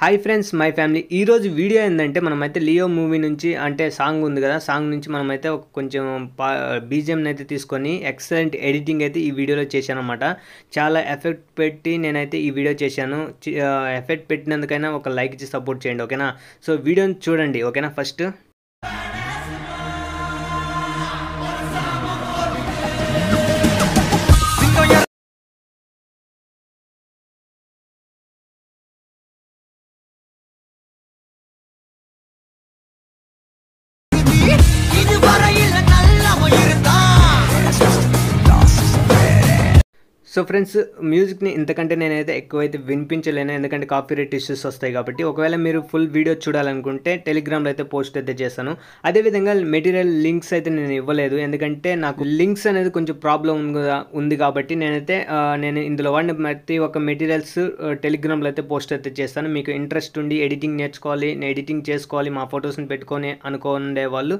hi friends my family ఈరోజు video ఏంటంటే మనమైతే లియో మూవీ నుంచి అంటే సాంగ్ ఉంది కదా సాంగ్ నుంచి మనమైతే ఒక కొంచెం బీజిఎంని అయితే తీసుకొని ఎక్సలెంట్ ఎడిటింగ్ అయితే ఈ వీడియోలో చేశాను అనమాట చాలా ఎఫెక్ట్ పెట్టి నేనైతే ఈ వీడియో చేశాను ఎఫెక్ట్ పెట్టినందుకైనా ఒక లైక్ ఇచ్చి సపోర్ట్ చేయండి ఓకేనా సో వీడియోని చూడండి ఓకేనా ఫస్ట్ సో ఫ్రెండ్స్ మ్యూజిక్ని ఇంతకంటే నేనైతే ఎక్కువైతే వినిపించలేను ఎందుకంటే కాపీరైట్ ఇష్యూస్ వస్తాయి కాబట్టి ఒకవేళ మీరు ఫుల్ వీడియో చూడాలనుకుంటే టెలిగ్రామ్లో అయితే పోస్ట్ అయితే చేశాను అదేవిధంగా మెటీరియల్ లింక్స్ అయితే నేను ఇవ్వలేదు ఎందుకంటే నాకు లింక్స్ అనేది కొంచెం ప్రాబ్లం ఉంది కాబట్టి నేనైతే నేను ఇందులో వాడిన ప్రతి ఒక్క మెటీరియల్స్ టెలిగ్రామ్లో అయితే పోస్ట్ అయితే చేస్తాను మీకు ఇంట్రెస్ట్ ఉండి ఎడిటింగ్ నేర్చుకోవాలి ఎడిటింగ్ చేసుకోవాలి మా ఫొటోస్ని పెట్టుకొని అనుకోండే వాళ్ళు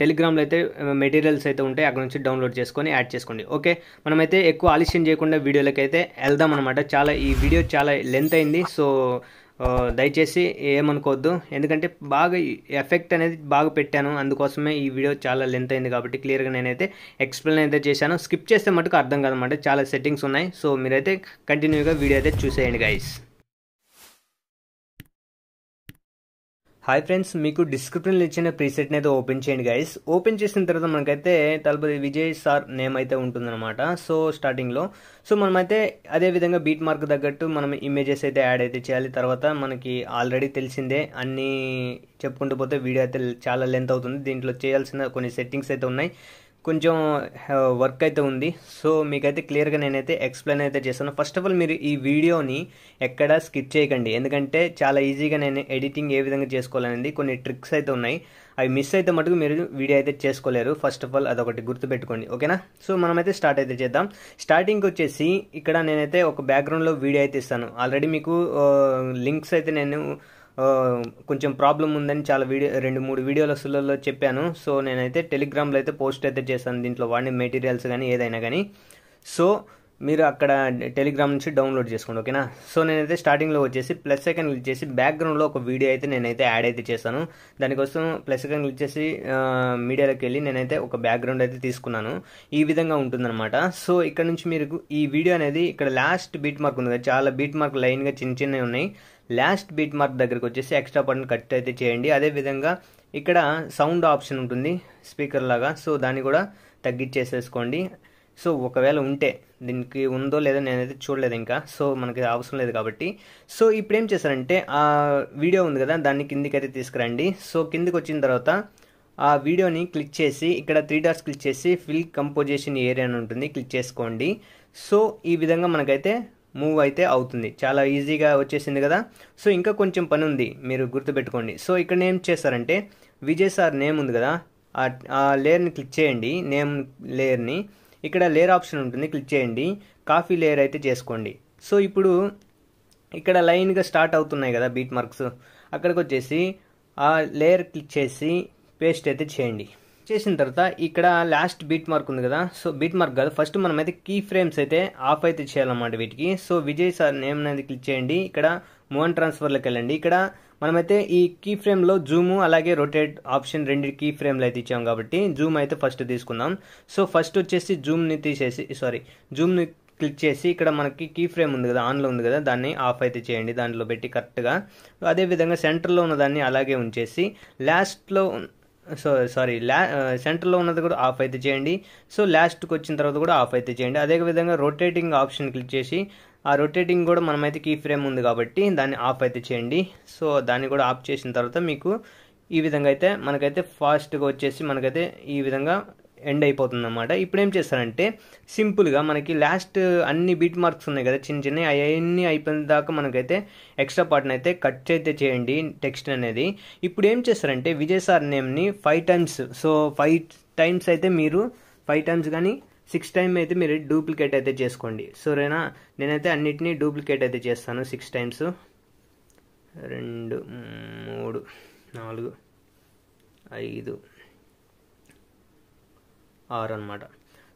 టెలిగ్రామ్లో అయితే మెటీరియల్స్ అయితే ఉంటాయి అక్కడ నుంచి డౌన్లోడ్ చేసుకొని యాడ్ చేసుకోండి ఓకే మనమైతే ఎక్కువ ఆలస్యం చేయకుండా వీడియోలకి అయితే వెళ్దాం అనమాట చాలా ఈ వీడియో చాలా లెంత్ అయింది సో దయచేసి ఏమనుకోవద్దు ఎందుకంటే బాగా ఎఫెక్ట్ అనేది బాగా పెట్టాను అందుకోసమే ఈ వీడియో చాలా లెంత్ అయింది కాబట్టి క్లియర్గా నేనైతే ఎక్స్ప్లెయిన్ అయితే చేశాను స్కిప్ చేస్తే మటుకు అర్థం కాదనమాట చాలా సెట్టింగ్స్ ఉన్నాయి సో మీరైతే కంటిన్యూగా వీడియో అయితే చూసేయండి గైస్ హాయ్ ఫ్రెండ్స్ మీకు డిస్క్రిప్షన్లో ఇచ్చిన ప్రీసెట్ని అయితే ఓపెన్ చేయండి గైస్ ఓపెన్ చేసిన తర్వాత మనకైతే తలపతి విజయ్ సార్ నేమ్ అయితే ఉంటుందన్నమాట సో స్టార్టింగ్లో సో మనమైతే అదేవిధంగా బీట్ మార్క్ తగ్గట్టు మనం ఇమేజెస్ అయితే యాడ్ అయితే చేయాలి తర్వాత మనకి ఆల్రెడీ తెలిసిందే అన్నీ చెప్పుకుంటూ పోతే వీడియో అయితే చాలా లెంత్ అవుతుంది దీంట్లో చేయాల్సిన కొన్ని సెట్టింగ్స్ అయితే ఉన్నాయి కొంచెం వర్క్ అయితే ఉంది సో మీకైతే క్లియర్గా నేనైతే ఎక్స్ప్లెయిన్ అయితే చేస్తాను ఫస్ట్ ఆఫ్ ఆల్ మీరు ఈ వీడియోని ఎక్కడ స్కిప్ చేయకండి ఎందుకంటే చాలా ఈజీగా నేను ఎడిటింగ్ ఏ విధంగా చేసుకోవాలనేది కొన్ని ట్రిక్స్ అయితే ఉన్నాయి అవి మిస్ అయితే మటుకు మీరు వీడియో అయితే చేసుకోలేరు ఫస్ట్ ఆఫ్ ఆల్ అదొకటి గుర్తుపెట్టుకోండి ఓకేనా సో మనమైతే స్టార్ట్ అయితే చేద్దాం స్టార్టింగ్కి వచ్చేసి ఇక్కడ నేనైతే ఒక బ్యాక్గ్రౌండ్లో వీడియో అయితే ఇస్తాను ఆల్రెడీ మీకు లింక్స్ అయితే నేను కొంచెం ప్రాబ్లం ఉందని చాలా వీడియో రెండు మూడు వీడియోల సులలో చెప్పాను సో నేనైతే టెలిగ్రామ్లో అయితే పోస్ట్ అయితే చేశాను దీంట్లో వాడిన మెటీరియల్స్ కానీ ఏదైనా కానీ సో మీరు అక్కడ టెలిగ్రామ్ నుంచి డౌన్లోడ్ చేసుకోండి ఓకేనా సో నేనైతే స్టార్టింగ్లో వచ్చేసి ప్లస్ సెకండ్ క్లిక్ చేసి బ్యాక్గ్రౌండ్లో ఒక వీడియో అయితే నేనైతే యాడ్ అయితే చేశాను దానికోసం ప్లస్ సెకండ్ క్లిక్ చేసి మీడియాలోకి వెళ్ళి నేనైతే ఒక బ్యాక్గ్రౌండ్ అయితే తీసుకున్నాను ఈ విధంగా ఉంటుందన్నమాట సో ఇక్కడ నుంచి మీరు ఈ వీడియో అనేది ఇక్కడ లాస్ట్ బీట్ మార్క్ ఉంది చాలా బీట్ మార్క్ లైన్గా చిన్న చిన్నవి ఉన్నాయి లాస్ట్ బీట్ మార్క్ దగ్గరకు వచ్చేసి ఎక్స్ట్రా బటన్ కట్ అయితే చేయండి అదేవిధంగా ఇక్కడ సౌండ్ ఆప్షన్ ఉంటుంది స్పీకర్ లాగా సో దాన్ని కూడా తగ్గించేసేసుకోండి సో ఒకవేళ ఉంటే దీనికి ఉందో లేదో నేనైతే చూడలేదు ఇంకా సో మనకి అవసరం లేదు కాబట్టి సో ఇప్పుడు ఏం చేశారంటే ఆ వీడియో ఉంది కదా దాన్ని అయితే తీసుకురండి సో కిందికి వచ్చిన తర్వాత ఆ వీడియోని క్లిక్ చేసి ఇక్కడ త్రీ డార్స్ క్లిక్ చేసి ఫిల్ కంపోజిషన్ ఏరియా అని ఉంటుంది క్లిక్ చేసుకోండి సో ఈ విధంగా మనకైతే మూవ్ అయితే అవుతుంది చాలా ఈజీగా వచ్చేసింది కదా సో ఇంకా కొంచెం పని ఉంది మీరు గుర్తుపెట్టుకోండి సో ఇక్కడ ఏం చేస్తారంటే విజయ్ సార్ నేమ్ ఉంది కదా ఆ లేయర్ని క్లిక్ చేయండి నేమ్ లేయర్ని ఇక్కడ లేయర్ ఆప్షన్ ఉంటుంది క్లిక్ చేయండి కాఫీ లేయర్ అయితే చేసుకోండి సో ఇప్పుడు ఇక్కడ లైన్గా స్టార్ట్ అవుతున్నాయి కదా బీట్ మార్క్స్ అక్కడికి వచ్చేసి ఆ లేయర్ క్లిక్ చేసి పేస్ట్ అయితే చేయండి చేసిన తర్వాత ఇక్కడ లాస్ట్ బీట్ మార్క్ ఉంది కదా సో బీట్ మార్క్ కాదు ఫస్ట్ మనం అయితే కీ ఫ్రేమ్స్ అయితే ఆఫ్ అయితే చేయాలన్నమాట వీటికి సో విజయ్ సార్ నేమ్ అనేది క్లిక్ చేయండి ఇక్కడ మోహన్ ట్రాన్స్ఫర్లోకి వెళ్ళండి ఇక్కడ మనమైతే ఈ కీ ఫ్రేమ్లో జూము అలాగే రొటేట్ ఆప్షన్ రెండు కీ ఫ్రేమ్లు అయితే ఇచ్చాం కాబట్టి జూమ్ అయితే ఫస్ట్ తీసుకుందాం సో ఫస్ట్ వచ్చేసి జూమ్ని తీసేసి సారీ జూమ్ని క్లిక్ చేసి ఇక్కడ మనకి కీ ఫ్రేమ్ ఉంది కదా ఆన్లో ఉంది కదా దాన్ని ఆఫ్ అయితే చేయండి దాంట్లో పెట్టి కరెక్ట్గా అదేవిధంగా సెంటర్లో ఉన్న దాన్ని అలాగే ఉంచేసి లాస్ట్లో సో సారీ లా సెంటర్లో ఉన్నది కూడా ఆఫ్ అయితే చేయండి సో లాస్ట్కి వచ్చిన తర్వాత కూడా ఆఫ్ అయితే చేయండి అదేవిధంగా రొటేటింగ్ ఆప్షన్ క్లిక్ చేసి ఆ రొటేటింగ్ కూడా మనమైతే కీ ఫ్రేమ్ ఉంది కాబట్టి దాన్ని ఆఫ్ అయితే చేయండి సో దాన్ని కూడా ఆఫ్ చేసిన తర్వాత మీకు ఈ విధంగా అయితే మనకైతే ఫాస్ట్గా వచ్చేసి మనకైతే ఈ విధంగా ఎండ్ అయిపోతుంది అనమాట ఇప్పుడు ఏం చేస్తారంటే సింపుల్గా మనకి లాస్ట్ అన్ని బీట్ మార్క్స్ ఉన్నాయి కదా చిన్న చిన్న అవన్నీ అయిపోయిన దాకా మనకైతే ఎక్స్ట్రా పార్ట్ని అయితే కట్ అయితే చేయండి టెక్స్ట్ అనేది ఇప్పుడు ఏం చేస్తారంటే విజయ్ సార్ నేమ్ని five times so five times అయితే మీరు ఫైవ్ టైమ్స్ కానీ సిక్స్ టైమ్ అయితే మీరు డూప్లికేట్ అయితే చేసుకోండి సరేనా నేనైతే అన్నిటినీ డూప్లికేట్ అయితే చేస్తాను సిక్స్ టైమ్స్ రెండు మూడు నాలుగు ఐదు ఆర్ అనమాట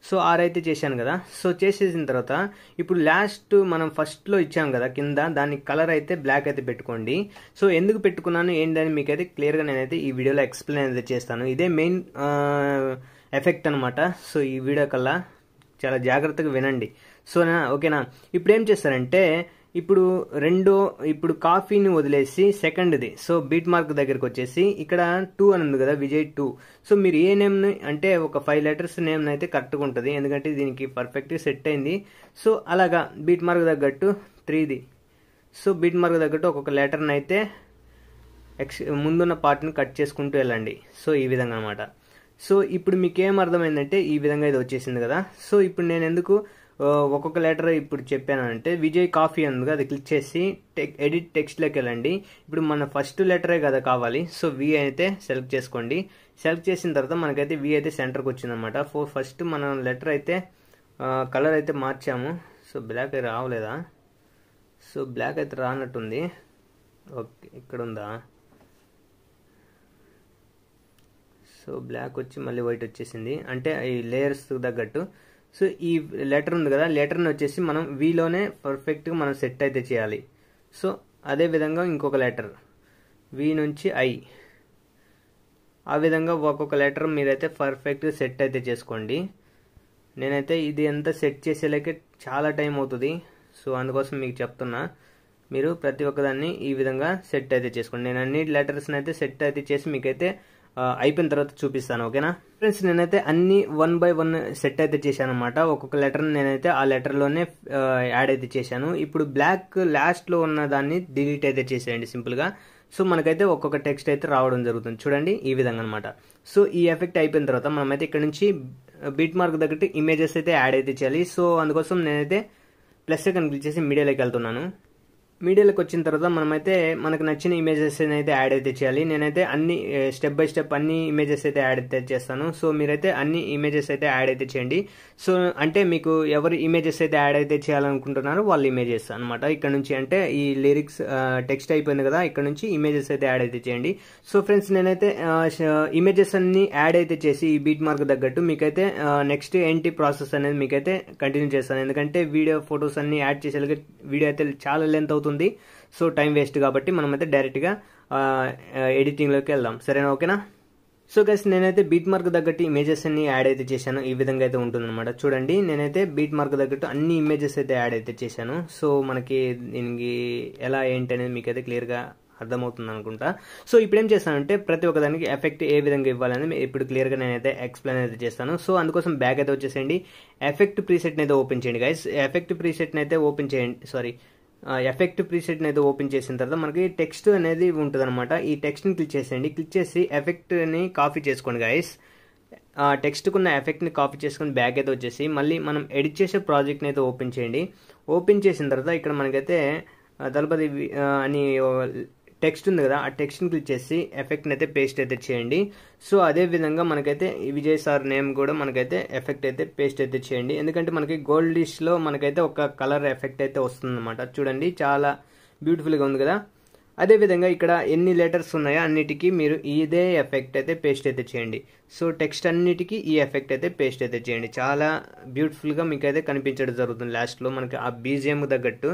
సో ఆర్ అయితే చేశాను కదా సో చేసేసిన తర్వాత ఇప్పుడు లాస్ట్ మనం ఫస్ట్లో ఇచ్చాం కదా కింద దాని కలర్ అయితే బ్లాక్ అయితే పెట్టుకోండి సో ఎందుకు పెట్టుకున్నాను ఏంటని మీకైతే క్లియర్గా నేనైతే ఈ వీడియోలో ఎక్స్ప్లెయిన్ అయితే చేస్తాను ఇదే మెయిన్ ఎఫెక్ట్ అనమాట సో ఈ వీడియో కల్లా చాలా జాగ్రత్తగా వినండి సో ఓకేనా ఇప్పుడు ఏం చేస్తారంటే ఇప్పుడు రెండో ఇప్పుడు కాఫీని వదిలేసి సెకండ్ది సో బీట్ మార్క్ దగ్గరకు వచ్చేసి ఇక్కడ టూ అని ఉంది కదా విజయ్ టూ సో మీరు ఏ నేమ్ని అంటే ఒక ఫైవ్ లెటర్స్ నేమ్ని అయితే కరెక్ట్గా ఉంటుంది ఎందుకంటే దీనికి పర్ఫెక్ట్గా సెట్ అయింది సో అలాగా బీట్ మార్క్ తగ్గట్టు త్రీది సో బీట్ మార్క్ తగ్గట్టు ఒక్కొక్క లెటర్ని అయితే ఎక్స్ ముందున్న పార్ట్ని కట్ చేసుకుంటూ వెళ్ళండి సో ఈ విధంగా అనమాట సో ఇప్పుడు మీకు ఏం అర్థమైందంటే ఈ విధంగా ఇది వచ్చేసింది కదా సో ఇప్పుడు నేను ఎందుకు ఒక్కొక్క లెటర్ ఇప్పుడు చెప్పానంటే విజయ్ కాఫీ అందుకు అది క్లిక్ చేసి టెక్ ఎడిట్ టెక్స్ట్లోకి వెళ్ళండి ఇప్పుడు మన ఫస్ట్ లెటరే కదా కావాలి సో వి అయితే సెలెక్ట్ చేసుకోండి సెలెక్ట్ చేసిన తర్వాత మనకైతే వి అయితే సెంటర్కి వచ్చిందనమాట ఫో ఫస్ట్ మనం లెటర్ అయితే కలర్ అయితే మార్చాము సో బ్లాక్ అయితే రావలేదా సో బ్లాక్ అయితే రానట్టుంది ఓకే ఇక్కడ ఉందా సో బ్లాక్ వచ్చి మళ్ళీ వైట్ వచ్చేసింది అంటే ఈ లేయర్స్ తగ్గట్టు సో ఈ లెటర్ ఉంది కదా లెటర్ని వచ్చేసి మనం వీలోనే పర్ఫెక్ట్గా మనం సెట్ అయితే చేయాలి సో అదే విధంగా ఇంకొక లెటర్ వి నుంచి ఐ ఆ విధంగా ఒక్కొక్క లెటర్ మీరైతే పర్ఫెక్ట్గా సెట్ అయితే చేసుకోండి నేనైతే ఇది ఎంత సెట్ చేసేలాగే చాలా టైం అవుతుంది సో అందుకోసం మీకు చెప్తున్నా మీరు ప్రతి ఒక్కదాన్ని ఈ విధంగా సెట్ అయితే చేసుకోండి నేను అన్ని లెటర్స్ని అయితే సెట్ అయితే చేసి మీకైతే అయిపోయిన తర్వాత చూపిస్తాను ఓకేనా ఫ్రెండ్స్ నేనైతే అన్ని వన్ బై వన్ సెట్ అయితే చేశాను అనమాట ఒక్కొక్క లెటర్ నేనైతే ఆ లెటర్లోనే యాడ్ అయితే చేశాను ఇప్పుడు బ్లాక్ లాస్ట్లో ఉన్న దాన్ని డిలీట్ అయితే చేసేయండి సింపుల్గా సో మనకైతే ఒక్కొక్క టెక్స్ట్ అయితే రావడం జరుగుతుంది చూడండి ఈ విధంగా అనమాట సో ఈ ఎఫెక్ట్ అయిపోయిన తర్వాత మనమైతే ఇక్కడ నుంచి బీట్ మార్క్ దగ్గర ఇమేజెస్ అయితే యాడ్ అయితే చేయాలి సో అందుకోసం నేనైతే ప్లస్ సెకండ్ క్లిక్ చేసి మీడియాలోకి వెళ్తున్నాను మీడియాలోకి వచ్చిన తర్వాత మనమైతే మనకు నచ్చిన ఇమేజెస్ అయితే యాడ్ అయితే చేయాలి నేనైతే అన్ని స్టెప్ బై స్టెప్ అన్ని ఇమేజెస్ అయితే యాడ్ అయితే చేస్తాను సో మీరైతే అన్ని ఇమేజెస్ అయితే యాడ్ అయితే చేయండి సో అంటే మీకు ఎవరు ఇమేజెస్ అయితే యాడ్ అయితే చేయాలనుకుంటున్నారో వాళ్ళు ఇమేజెస్ అనమాట ఇక్కడ నుంచి అంటే ఈ లిరిక్స్ టెక్స్ట్ అయిపోయింది కదా ఇక్కడ నుంచి ఇమేజెస్ అయితే యాడ్ అయితే చేయండి సో ఫ్రెండ్స్ నేనైతే ఇమేజెస్ అన్ని యాడ్ అయితే చేసి ఈ బీట్ మార్క్ తగ్గట్టు మీకైతే నెక్స్ట్ ఏంటి ప్రాసెస్ అనేది మీకైతే కంటిన్యూ చేస్తాను ఎందుకంటే వీడియో ఫొటోస్ అన్ని యాడ్ చేసేలాగా వీడియో అయితే చాలా లెంత్ అవుతుంది అయిపోతుంది సో టైం వేస్ట్ కాబట్టి మనం అయితే డైరెక్ట్గా ఎడిటింగ్లోకి వెళ్దాం సరేనా ఓకేనా సో గైస్ నేనైతే బీట్ మార్క్ తగ్గట్టు ఇమేజెస్ అన్ని యాడ్ అయితే చేశాను ఈ విధంగా అయితే ఉంటుందన్నమాట చూడండి నేనైతే బీట్ మార్క్ తగ్గట్టు అన్ని ఇమేజెస్ అయితే యాడ్ అయితే చేశాను సో మనకి దీనికి ఎలా ఏంటి అనేది మీకు అయితే క్లియర్గా అర్థమవుతుంది అనుకుంటా సో ఇప్పుడు ఏం చేస్తానంటే ప్రతి ఒక్కదానికి ఎఫెక్ట్ ఏ విధంగా ఇవ్వాలని ఇప్పుడు క్లియర్గా నేనైతే ఎక్స్ప్లెయిన్ అయితే చేస్తాను సో అందుకోసం బ్యాక్ అయితే వచ్చేసేయండి ఎఫెక్ట్ ప్రీసెట్ని అయితే ఓపెన్ చేయండి గైస్ ఎఫెక్ట్ ప్రీసెట్ని అయితే ఓపెన్ చేయండి సారీ ఎఫెక్ట్ ప్రీసెట్ అయితే ఓపెన్ చేసిన తర్వాత మనకి టెక్స్ట్ అనేది ఉంటుందన్నమాట ఈ టెక్స్ట్ని క్లిక్ చేసేయండి క్లిక్ చేసి ఎఫెక్ట్ని కాపీ చేసుకోండి గైస్ టెక్స్ట్కి ఉన్న ఎఫెక్ట్ని కాపీ చేసుకొని బ్యాక్ అయితే వచ్చేసి మళ్ళీ మనం ఎడిట్ చేసే ప్రాజెక్ట్ని అయితే ఓపెన్ చేయండి ఓపెన్ చేసిన తర్వాత ఇక్కడ మనకైతే దళపతి అని టెక్స్ట్ ఉంది కదా ఆ టెక్స్ట్ని క్లిక్ చేసి ఎఫెక్ట్ని అయితే పేస్ట్ అయితే చేయండి సో అదే విధంగా మనకైతే విజయ్ సార్ నేమ్ కూడా మనకైతే ఎఫెక్ట్ అయితే పేస్ట్ అయితే చేయండి ఎందుకంటే మనకి గోల్డ్ డిష్లో మనకైతే ఒక కలర్ ఎఫెక్ట్ అయితే వస్తుందన్నమాట చూడండి చాలా బ్యూటిఫుల్గా ఉంది కదా అదేవిధంగా ఇక్కడ ఎన్ని లెటర్స్ ఉన్నాయో అన్నిటికీ మీరు ఇదే ఎఫెక్ట్ అయితే పేస్ట్ అయితే చేయండి సో టెక్స్ట్ అన్నిటికీ ఈ ఎఫెక్ట్ అయితే పేస్ట్ అయితే చేయండి చాలా బ్యూటిఫుల్గా మీకు అయితే కనిపించడం జరుగుతుంది లాస్ట్లో మనకి ఆ బీజిఎం తగ్గట్టు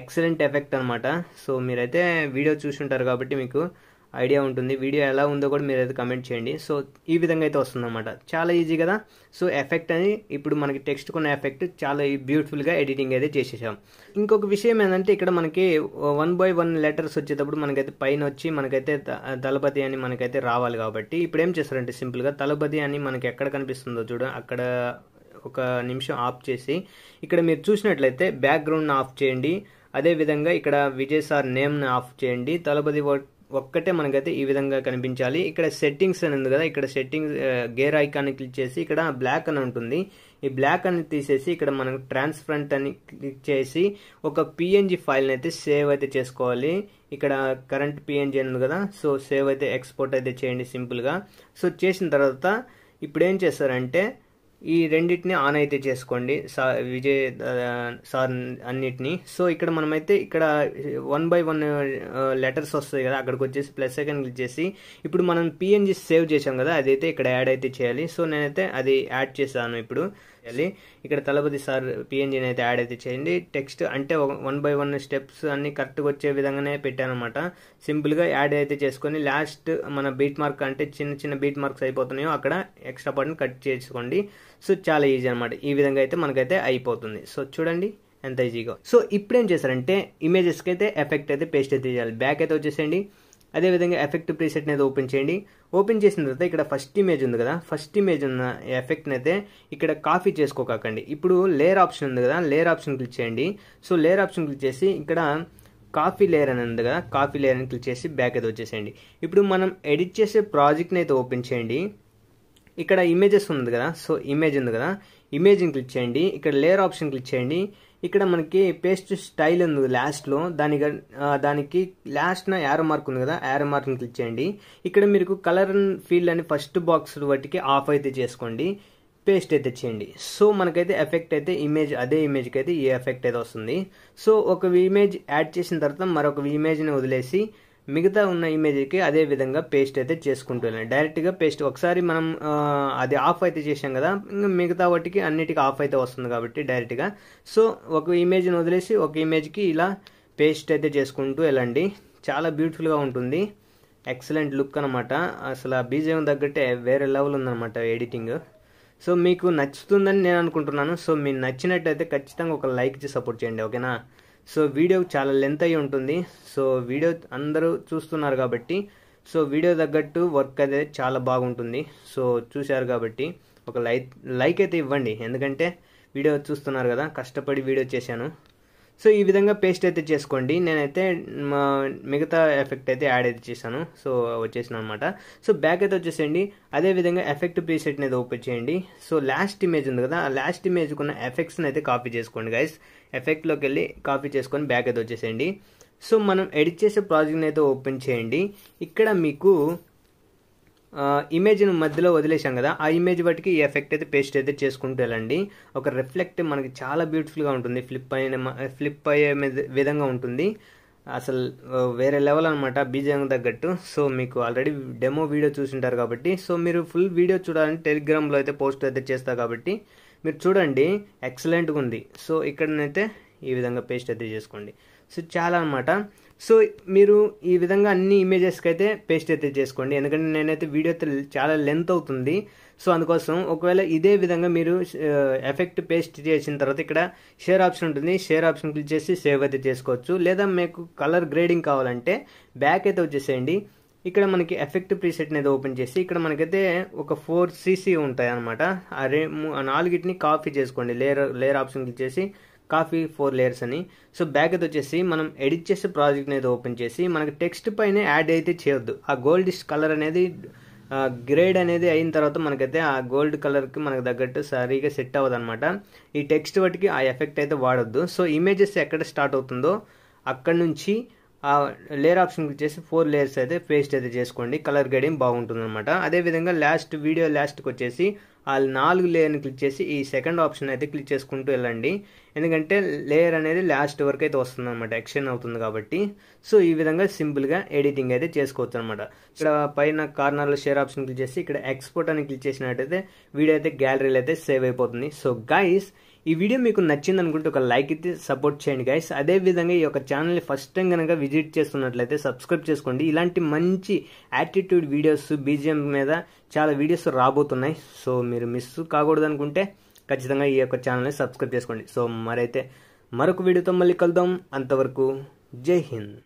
ఎక్సలెంట్ ఎఫెక్ట్ అనమాట సో మీరైతే వీడియో చూసి ఉంటారు కాబట్టి మీకు ఐడియా ఉంటుంది వీడియో ఎలా ఉందో కూడా మీరు అయితే కమెంట్ చేయండి సో ఈ విధంగా అయితే వస్తుందన్నమాట చాలా ఈజీ కదా సో ఎఫెక్ట్ అని ఇప్పుడు మనకి టెక్స్ట్ కొన్న ఎఫెక్ట్ చాలా బ్యూటిఫుల్గా ఎడిటింగ్ అయితే చేసేసాం ఇంకొక విషయం ఏంటంటే ఇక్కడ మనకి వన్ బై వన్ లెటర్స్ వచ్చేటప్పుడు మనకైతే పైన వచ్చి మనకైతే దళపతి అని మనకైతే రావాలి కాబట్టి ఇప్పుడు ఏం చేస్తారంటే సింపుల్గా తలపతి అని మనకి ఎక్కడ కనిపిస్తుందో చూడ అక్కడ ఒక నిమిషం ఆఫ్ చేసి ఇక్కడ మీరు చూసినట్లయితే బ్యాక్గ్రౌండ్ ఆఫ్ చేయండి అదేవిధంగా ఇక్కడ విజయ్ సార్ నేమ్ని ఆఫ్ చేయండి తలపతి వర్క్ ఒక్కటే మనకైతే ఈ విధంగా కనిపించాలి ఇక్కడ సెట్టింగ్స్ అని ఉంది కదా ఇక్కడ సెట్టింగ్స్ గేర్ ఐకాన్ క్లిక్ చేసి ఇక్కడ బ్లాక్ అని ఉంటుంది ఈ బ్లాక్ అని తీసేసి ఇక్కడ మనం ట్రాన్స్ఫరెంట్ అని క్లిక్ చేసి ఒక పిఎన్జి ఫైల్ని అయితే సేవ్ అయితే చేసుకోవాలి ఇక్కడ కరెంట్ పిఎన్జి అని ఉంది కదా సో సేవ్ అయితే ఎక్స్పోర్ట్ అయితే చేయండి సింపుల్గా సో చేసిన తర్వాత ఇప్పుడు ఏం చేస్తారంటే ఈ రెండింటిని ఆన్ అయితే చేసుకోండి సా విజయ్ సార్ అన్నిటినీ సో ఇక్కడ మనమైతే ఇక్కడ వన్ బై వన్ లెటర్స్ వస్తాయి కదా అక్కడికి వచ్చేసి ప్లస్ సెకండ్ క్లిక్ చేసి ఇప్పుడు మనం పిఎన్జీ సేవ్ చేసాం కదా అదైతే ఇక్కడ యాడ్ అయితే చేయాలి సో నేనైతే అది యాడ్ చేశాను ఇప్పుడు చేయాలి ఇక్కడ తలపతి సార్ పిఎన్జీని అయితే యాడ్ అయితే చేయండి టెక్స్ట్ అంటే వన్ బై వన్ స్టెప్స్ అన్ని కరెక్ట్గా వచ్చే విధంగానే పెట్టానమాట సింపుల్గా యాడ్ అయితే చేసుకొని లాస్ట్ మన బీట్ మార్క్ అంటే చిన్న చిన్న బీట్ మార్క్స్ అయిపోతున్నాయో అక్కడ ఎక్స్ట్రా పార్ట్ని కట్ చేసుకోండి సో చాలా ఈజీ అనమాట ఈ విధంగా అయితే మనకైతే అయిపోతుంది సో చూడండి ఎంత ఈజీగా సో ఇప్పుడేం చేశారంటే ఇమేజెస్కి అయితే ఎఫెక్ట్ అయితే పేస్ట్ అయితే చేయాలి బ్యాక్ అయితే వచ్చేసేయండి అదేవిధంగా ఎఫెక్ట్ ప్రీసెట్ని అయితే ఓపెన్ చేయండి ఓపెన్ చేసిన తర్వాత ఇక్కడ ఫస్ట్ ఇమేజ్ ఉంది కదా ఫస్ట్ ఇమేజ్ ఉన్న ఎఫెక్ట్ని అయితే ఇక్కడ కాఫీ చేసుకోకండి ఇప్పుడు లేయర్ ఆప్షన్ ఉంది కదా లేయర్ ఆప్షన్ క్లిక్ చేయండి సో లేయర్ ఆప్షన్ క్లిక్ చేసి ఇక్కడ కాఫీ లేయర్ అని ఉంది కదా కాఫీ లేయర్ అని క్లిక్ చేసి బ్యాక్ అయితే వచ్చేసేయండి ఇప్పుడు మనం ఎడిట్ చేసే ప్రాజెక్ట్ని అయితే ఓపెన్ చేయండి ఇక్కడ ఇమేజెస్ ఉంది కదా సో ఇమేజ్ ఉంది కదా ఇమేజ్ని క్లిక్ చేయండి ఇక్కడ లేయర్ ఆప్షన్ క్లిక్ చేయండి ఇక్కడ మనకి పేస్ట్ స్టైల్ ఉంది లాస్ట్లో దానికి దానికి లాస్ట్న యారో మార్క్ ఉంది కదా యారో ని క్లిక్ చేయండి ఇక్కడ మీకు కలర్ ఫీల్ అని ఫస్ట్ బాక్స్ వాటికి ఆఫ్ అయితే చేసుకోండి పేస్ట్ అయితే చేయండి సో మనకైతే ఎఫెక్ట్ అయితే ఇమేజ్ అదే ఇమేజ్కి అయితే ఈ ఎఫెక్ట్ అయితే వస్తుంది సో ఒక ఇమేజ్ యాడ్ చేసిన తర్వాత మరొక ఇమేజ్ని వదిలేసి మిగతా ఉన్న ఇమేజ్కి అదే విధంగా పేస్ట్ అయితే చేసుకుంటూ వెళ్ళండి డైరెక్ట్గా పేస్ట్ ఒకసారి మనం అది ఆఫ్ అయితే చేసాం కదా ఇంకా మిగతా వాటికి అన్నిటికీ ఆఫ్ అయితే వస్తుంది కాబట్టి డైరెక్ట్గా సో ఒక ఇమేజ్ని వదిలేసి ఒక ఇమేజ్కి ఇలా పేస్ట్ అయితే చేసుకుంటూ వెళ్ళండి చాలా బ్యూటిఫుల్గా ఉంటుంది ఎక్సలెంట్ లుక్ అనమాట అసలు ఆ బీజం తగ్గట్టే వేరే లెవెల్ ఉందన్నమాట ఎడిటింగ్ సో మీకు నచ్చుతుందని నేను అనుకుంటున్నాను సో మీరు నచ్చినట్టయితే ఖచ్చితంగా ఒక లైక్ సపోర్ట్ చేయండి ఓకేనా సో వీడియో చాలా లెంత్ అయి ఉంటుంది సో వీడియో అందరూ చూస్తున్నారు కాబట్టి సో వీడియో తగ్గట్టు వర్క్ అయితే చాలా బాగుంటుంది సో చూశారు కాబట్టి ఒక లైక్ లైక్ అయితే ఇవ్వండి ఎందుకంటే వీడియో చూస్తున్నారు కదా కష్టపడి వీడియో చేశాను సో ఈ విధంగా పేస్ట్ అయితే చేసుకోండి నేనైతే మిగతా ఎఫెక్ట్ అయితే యాడ్ అయితే చేశాను సో వచ్చేసిన అనమాట సో బ్యాక్ అయితే వచ్చేసేయండి అదేవిధంగా ఎఫెక్ట్ ప్రీసెట్ అనేది ఓపెన్ చేయండి సో లాస్ట్ ఇమేజ్ ఉంది కదా ఆ లాస్ట్ ఇమేజ్కి ఉన్న ఎఫెక్ట్స్ని అయితే కాపీ చేసుకోండి గైస్ ఎఫెక్ట్లోకి వెళ్ళి కాపీ చేసుకొని బ్యాక్ అయితే వచ్చేసేయండి సో మనం ఎడిట్ చేసే ప్రాజెక్ట్ని అయితే ఓపెన్ చేయండి ఇక్కడ మీకు ఇమేజ్ని మధ్యలో వదిలేశాం కదా ఆ ఇమేజ్ బట్టికి ఈ ఎఫెక్ట్ అయితే పేస్ట్ అయితే చేసుకుంటూ వెళ్ళండి ఒక రిఫ్లెక్ట్ మనకి చాలా బ్యూటిఫుల్గా ఉంటుంది ఫ్లిప్ అయిన ఫ్లిప్ అయ్యే విధంగా ఉంటుంది అసలు వేరే లెవెల్ అనమాట బీజంగ్ తగ్గట్టు సో మీకు ఆల్రెడీ డెమో వీడియో చూసింటారు కాబట్టి సో మీరు ఫుల్ వీడియో చూడాలని టెలిగ్రామ్లో అయితే పోస్ట్ అయితే చేస్తా కాబట్టి మీరు చూడండి ఎక్సలెంట్గా ఉంది సో ఇక్కడనైతే ఈ విధంగా పేస్ట్ అయితే చేసుకోండి సో చాలా అనమాట సో మీరు ఈ విధంగా అన్ని ఇమేజెస్కి అయితే పేస్ట్ అయితే చేసుకోండి ఎందుకంటే నేనైతే వీడియో చాలా లెంత్ అవుతుంది సో అందుకోసం ఒకవేళ ఇదే విధంగా మీరు ఎఫెక్ట్ పేస్ట్ చేసిన తర్వాత ఇక్కడ షేర్ ఆప్షన్ ఉంటుంది షేర్ ఆప్షన్ క్లిక్ చేసి సేవ్ అయితే చేసుకోవచ్చు లేదా మీకు కలర్ గ్రేడింగ్ కావాలంటే బ్యాక్ అయితే వచ్చేసేయండి ఇక్కడ మనకి ఎఫెక్ట్ ప్రీసెట్ అనేది ఓపెన్ చేసి ఇక్కడ మనకైతే ఒక ఫోర్ సీసీ ఉంటాయి అనమాట ఆ రే నాలుగిటిని కాఫీ చేసుకోండి లేయర్ లేయర్ ఆప్షన్ క్లిక్ చేసి కాఫీ ఫోర్ లేయర్స్ అని సో బ్యాక్ అది వచ్చేసి మనం ఎడిట్ చేసే ప్రాజెక్ట్ని అయితే ఓపెన్ చేసి మనకి టెక్స్ట్ పైన యాడ్ అయితే చేయొద్దు ఆ గోల్డ్ కలర్ అనేది గ్రేడ్ అనేది అయిన తర్వాత మనకైతే ఆ గోల్డ్ కలర్కి మనకు తగ్గట్టు సరిగా సెట్ అవ్వదు అనమాట ఈ టెక్స్ట్ వాటికి ఆ ఎఫెక్ట్ అయితే వాడొద్దు సో ఇమేజెస్ ఎక్కడ స్టార్ట్ అవుతుందో అక్కడ నుంచి ఆ లేయర్ ఆప్షన్ క్లిక్ చేసి ఫోర్ లేయర్స్ అయితే పేస్ట్ అయితే చేసుకోండి కలర్ గడియం బాగుంటుంది అనమాట అదేవిధంగా లాస్ట్ వీడియో లాస్ట్కి వచ్చేసి ఆ నాలుగు లేయర్ని క్లిక్ చేసి ఈ సెకండ్ ఆప్షన్ అయితే క్లిక్ చేసుకుంటూ వెళ్ళండి ఎందుకంటే లేయర్ అనేది లాస్ట్ వరకు అయితే వస్తుంది అనమాట ఎక్స్టెండ్ అవుతుంది కాబట్టి సో ఈ విధంగా సింపుల్గా ఎడిటింగ్ అయితే చేసుకోవచ్చు అనమాట ఇక్కడ పైన కార్నర్లో షేర్ ఆప్షన్ క్లిక్ చేసి ఇక్కడ ఎక్స్పోర్ట్ అని క్లిక్ చేసినట్టయితే వీడియో అయితే గ్యాలరీలో అయితే సేవ్ అయిపోతుంది సో గైస్ ఈ వీడియో మీకు నచ్చింది అనుకుంటే ఒక లైక్ అయితే సపోర్ట్ చేయండి గైస్ అదేవిధంగా ఈ యొక్క ఛానల్ని ఫస్ట్ టైం కనుక విజిట్ చేస్తున్నట్లయితే సబ్స్క్రైబ్ చేసుకోండి ఇలాంటి మంచి యాటిట్యూడ్ వీడియోస్ బీజిఎం మీద చాలా వీడియోస్ రాబోతున్నాయి సో మీరు మిస్ కాకూడదు అనుకుంటే ఖచ్చితంగా ఈ యొక్క ఛానల్ని సబ్స్క్రైబ్ చేసుకోండి సో మరైతే మరొక వీడియోతో మళ్ళీ కలుద్దాం అంతవరకు జై హింద్